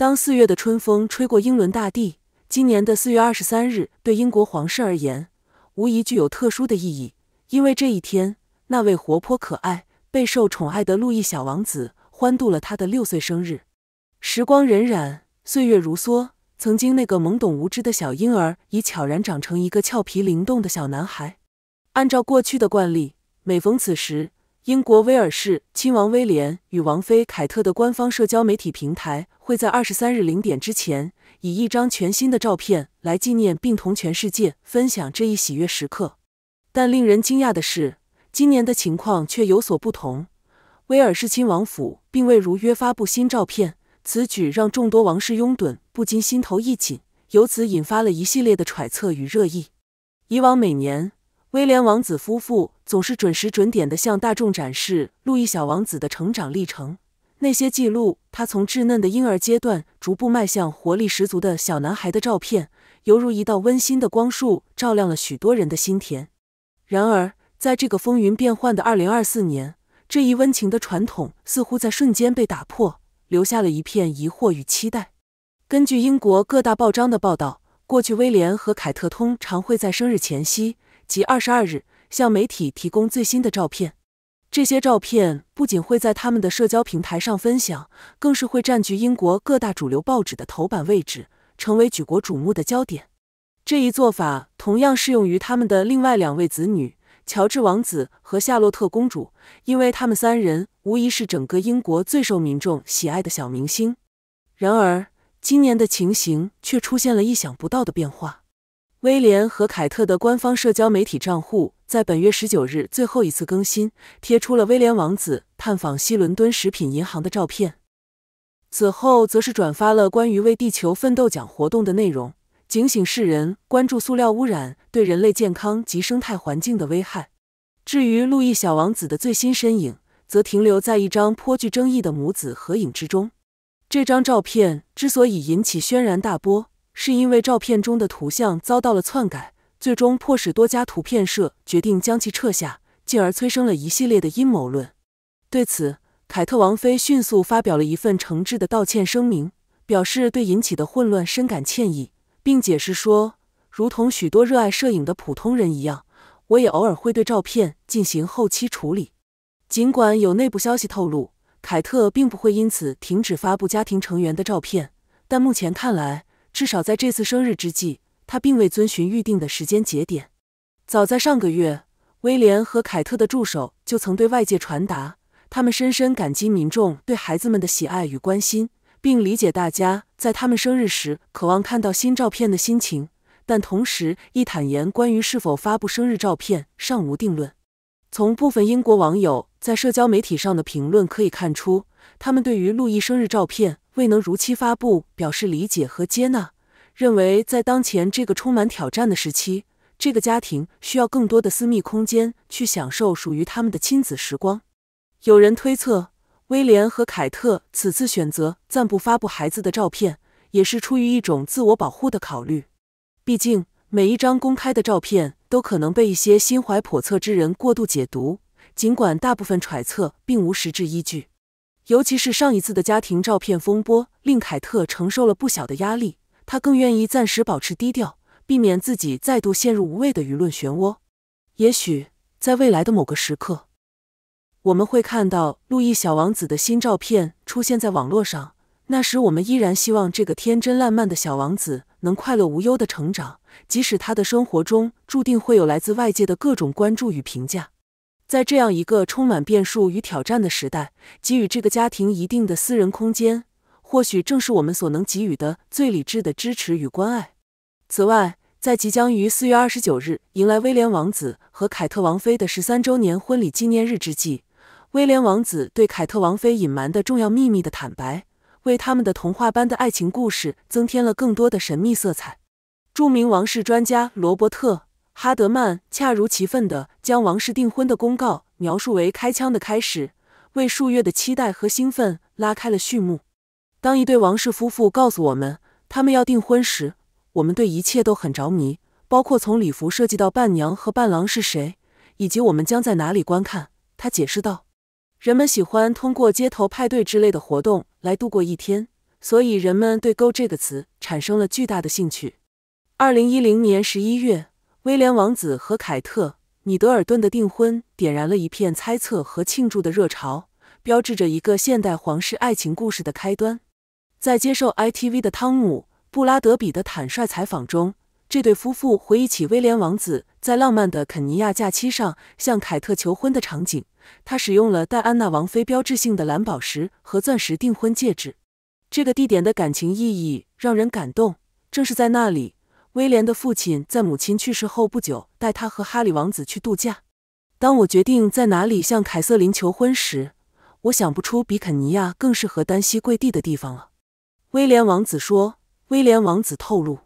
当四月的春风吹过英伦大地，今年的四月二十三日对英国皇室而言，无疑具有特殊的意义，因为这一天，那位活泼可爱、备受宠爱的路易小王子欢度了他的六岁生日。时光荏苒，岁月如梭，曾经那个懵懂无知的小婴儿已悄然长成一个俏皮灵动的小男孩。按照过去的惯例，每逢此时，英国威尔士亲王威廉与王妃凯特的官方社交媒体平台会在二十三日零点之前，以一张全新的照片来纪念，并同全世界分享这一喜悦时刻。但令人惊讶的是，今年的情况却有所不同。威尔士亲王府并未如约发布新照片，此举让众多王室拥趸不禁心头一紧，由此引发了一系列的揣测与热议。以往每年。威廉王子夫妇总是准时准点地向大众展示路易小王子的成长历程。那些记录他从稚嫩的婴儿阶段逐步迈向活力十足的小男孩的照片，犹如一道温馨的光束，照亮了许多人的心田。然而，在这个风云变幻的二零二四年，这一温情的传统似乎在瞬间被打破，留下了一片疑惑与期待。根据英国各大报章的报道，过去威廉和凯特通常会在生日前夕。即二十二日向媒体提供最新的照片，这些照片不仅会在他们的社交平台上分享，更是会占据英国各大主流报纸的头版位置，成为举国瞩目的焦点。这一做法同样适用于他们的另外两位子女乔治王子和夏洛特公主，因为他们三人无疑是整个英国最受民众喜爱的小明星。然而，今年的情形却出现了意想不到的变化。威廉和凯特的官方社交媒体账户在本月十九日最后一次更新，贴出了威廉王子探访西伦敦食品银行的照片。此后，则是转发了关于“为地球奋斗奖”活动的内容，警醒世人关注塑料污染对人类健康及生态环境的危害。至于路易小王子的最新身影，则停留在一张颇具争议的母子合影之中。这张照片之所以引起轩然大波。是因为照片中的图像遭到了篡改，最终迫使多家图片社决定将其撤下，进而催生了一系列的阴谋论。对此，凯特王妃迅速发表了一份诚挚的道歉声明，表示对引起的混乱深感歉意，并解释说，如同许多热爱摄影的普通人一样，我也偶尔会对照片进行后期处理。尽管有内部消息透露，凯特并不会因此停止发布家庭成员的照片，但目前看来。至少在这次生日之际，他并未遵循预定的时间节点。早在上个月，威廉和凯特的助手就曾对外界传达，他们深深感激民众对孩子们的喜爱与关心，并理解大家在他们生日时渴望看到新照片的心情。但同时，亦坦言关于是否发布生日照片尚无定论。从部分英国网友在社交媒体上的评论可以看出，他们对于路易生日照片。未能如期发布，表示理解和接纳，认为在当前这个充满挑战的时期，这个家庭需要更多的私密空间去享受属于他们的亲子时光。有人推测，威廉和凯特此次选择暂不发布孩子的照片，也是出于一种自我保护的考虑。毕竟，每一张公开的照片都可能被一些心怀叵测之人过度解读，尽管大部分揣测并无实质依据。尤其是上一次的家庭照片风波，令凯特承受了不小的压力。他更愿意暂时保持低调，避免自己再度陷入无谓的舆论漩涡。也许在未来的某个时刻，我们会看到路易小王子的新照片出现在网络上。那时，我们依然希望这个天真烂漫的小王子能快乐无忧的成长，即使他的生活中注定会有来自外界的各种关注与评价。在这样一个充满变数与挑战的时代，给予这个家庭一定的私人空间，或许正是我们所能给予的最理智的支持与关爱。此外，在即将于四月二十九日迎来威廉王子和凯特王妃的十三周年婚礼纪念日之际，威廉王子对凯特王妃隐瞒的重要秘密的坦白，为他们的童话般的爱情故事增添了更多的神秘色彩。著名王室专家罗伯特。哈德曼恰如其分地将王室订婚的公告描述为开枪的开始，为数月的期待和兴奋拉开了序幕。当一对王室夫妇告诉我们他们要订婚时，我们对一切都很着迷，包括从礼服设计到伴娘和伴郎是谁，以及我们将在哪里观看。他解释道：“人们喜欢通过街头派对之类的活动来度过一天，所以人们对 ‘go’ 这个词产生了巨大的兴趣。”二零一零年十一月。威廉王子和凯特·米德尔顿的订婚点燃了一片猜测和庆祝的热潮，标志着一个现代皇室爱情故事的开端。在接受 ITV 的汤姆·布拉德比的坦率采访中，这对夫妇回忆起威廉王子在浪漫的肯尼亚假期上向凯特求婚的场景。他使用了戴安娜王妃标志性的蓝宝石和钻石订婚戒指。这个地点的感情意义让人感动，正是在那里。威廉的父亲在母亲去世后不久带他和哈里王子去度假。当我决定在哪里向凯瑟琳求婚时，我想不出比肯尼亚更适合单膝跪地的地方了。威廉王子说。威廉王子透露，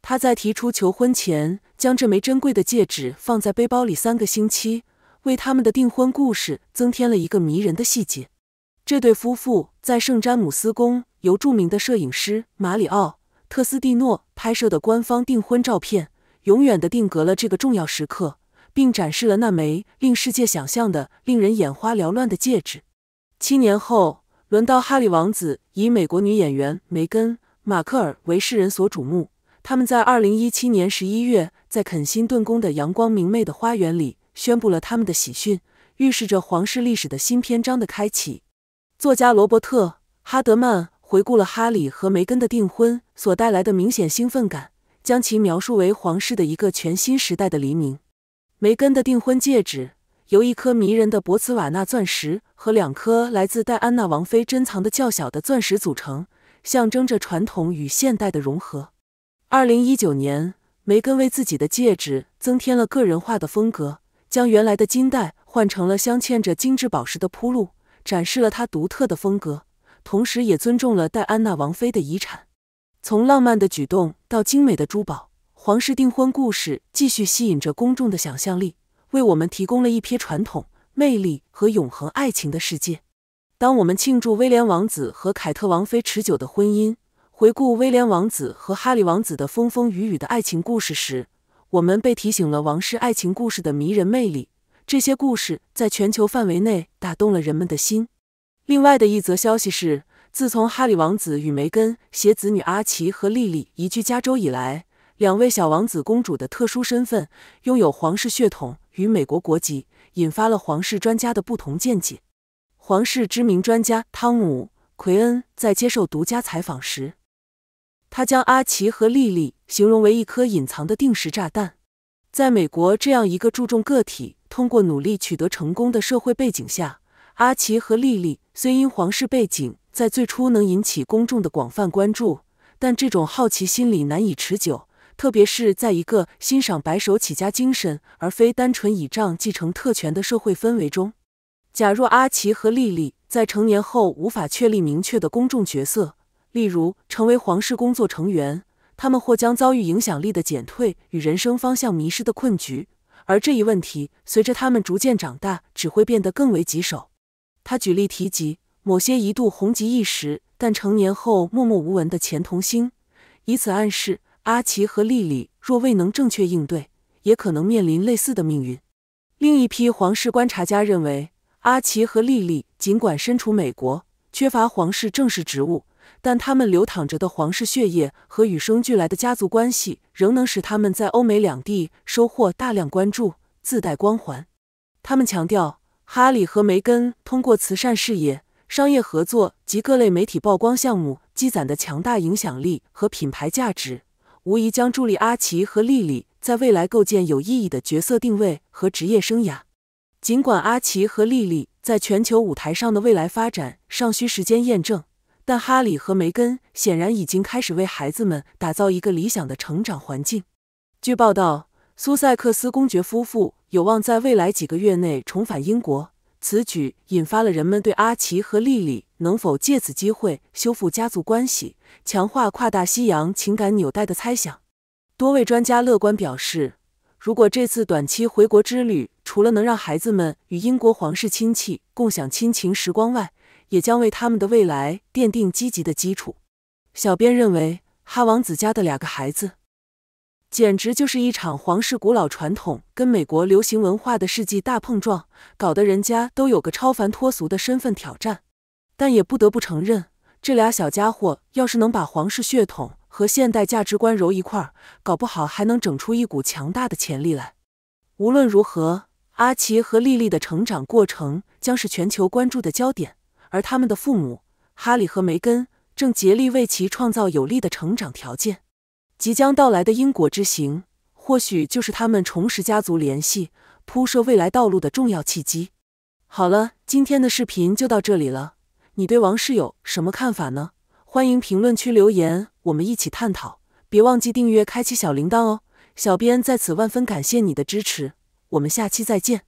他在提出求婚前将这枚珍贵的戒指放在背包里三个星期，为他们的订婚故事增添了一个迷人的细节。这对夫妇在圣詹姆斯宫由著名的摄影师马里奥。特斯蒂诺拍摄的官方订婚照片，永远的定格了这个重要时刻，并展示了那枚令世界想象的、令人眼花缭乱的戒指。七年后，轮到哈利王子以美国女演员梅根·马克尔为世人所瞩目。他们在2017年11月，在肯辛顿宫的阳光明媚的花园里，宣布了他们的喜讯，预示着皇室历史的新篇章的开启。作家罗伯特·哈德曼。回顾了哈里和梅根的订婚所带来的明显兴奋感，将其描述为皇室的一个全新时代的黎明。梅根的订婚戒指由一颗迷人的博茨瓦纳钻石和两颗来自戴安娜王妃珍藏的较小的钻石组成，象征着传统与现代的融合。二零一九年，梅根为自己的戒指增添了个人化的风格，将原来的金带换成了镶嵌着精致宝石的铺路，展示了她独特的风格。同时也尊重了戴安娜王妃的遗产，从浪漫的举动到精美的珠宝，皇室订婚故事继续吸引着公众的想象力，为我们提供了一批传统、魅力和永恒爱情的世界。当我们庆祝威廉王子和凯特王妃持久的婚姻，回顾威廉王子和哈利王子的风风雨雨的爱情故事时，我们被提醒了王室爱情故事的迷人魅力。这些故事在全球范围内打动了人们的心。另外的一则消息是，自从哈里王子与梅根携子女阿奇和莉莉移居加州以来，两位小王子公主的特殊身份——拥有皇室血统与美国国籍——引发了皇室专家的不同见解。皇室知名专家汤姆·奎恩在接受独家采访时，他将阿奇和莉莉形容为一颗隐藏的定时炸弹。在美国这样一个注重个体通过努力取得成功的社会背景下。阿奇和莉莉虽因皇室背景在最初能引起公众的广泛关注，但这种好奇心理难以持久，特别是在一个欣赏白手起家精神而非单纯倚仗继承特权的社会氛围中。假若阿奇和莉莉在成年后无法确立明确的公众角色，例如成为皇室工作成员，他们或将遭遇影响力的减退与人生方向迷失的困局，而这一问题随着他们逐渐长大只会变得更为棘手。他举例提及某些一度红极一时，但成年后默默无闻的前童星，以此暗示阿奇和莉莉若未能正确应对，也可能面临类似的命运。另一批皇室观察家认为，阿奇和莉莉尽管身处美国，缺乏皇室正式职务，但他们流淌着的皇室血液和与生俱来的家族关系，仍能使他们在欧美两地收获大量关注，自带光环。他们强调。哈里和梅根通过慈善事业、商业合作及各类媒体曝光项目积攒的强大影响力和品牌价值，无疑将助力阿奇和莉莉在未来构建有意义的角色定位和职业生涯。尽管阿奇和莉莉在全球舞台上的未来发展尚需时间验证，但哈里和梅根显然已经开始为孩子们打造一个理想的成长环境。据报道，苏塞克斯公爵夫妇。有望在未来几个月内重返英国，此举引发了人们对阿奇和莉莉能否借此机会修复家族关系、强化跨大西洋情感纽带的猜想。多位专家乐观表示，如果这次短期回国之旅除了能让孩子们与英国皇室亲戚共享亲情时光外，也将为他们的未来奠定积极的基础。小编认为，哈王子家的两个孩子。简直就是一场皇室古老传统跟美国流行文化的世纪大碰撞，搞得人家都有个超凡脱俗的身份挑战。但也不得不承认，这俩小家伙要是能把皇室血统和现代价值观揉一块儿，搞不好还能整出一股强大的潜力来。无论如何，阿奇和莉莉的成长过程将是全球关注的焦点，而他们的父母哈里和梅根正竭力为其创造有利的成长条件。即将到来的因果之行，或许就是他们重拾家族联系、铺设未来道路的重要契机。好了，今天的视频就到这里了。你对王室有什么看法呢？欢迎评论区留言，我们一起探讨。别忘记订阅、开启小铃铛哦！小编在此万分感谢你的支持，我们下期再见。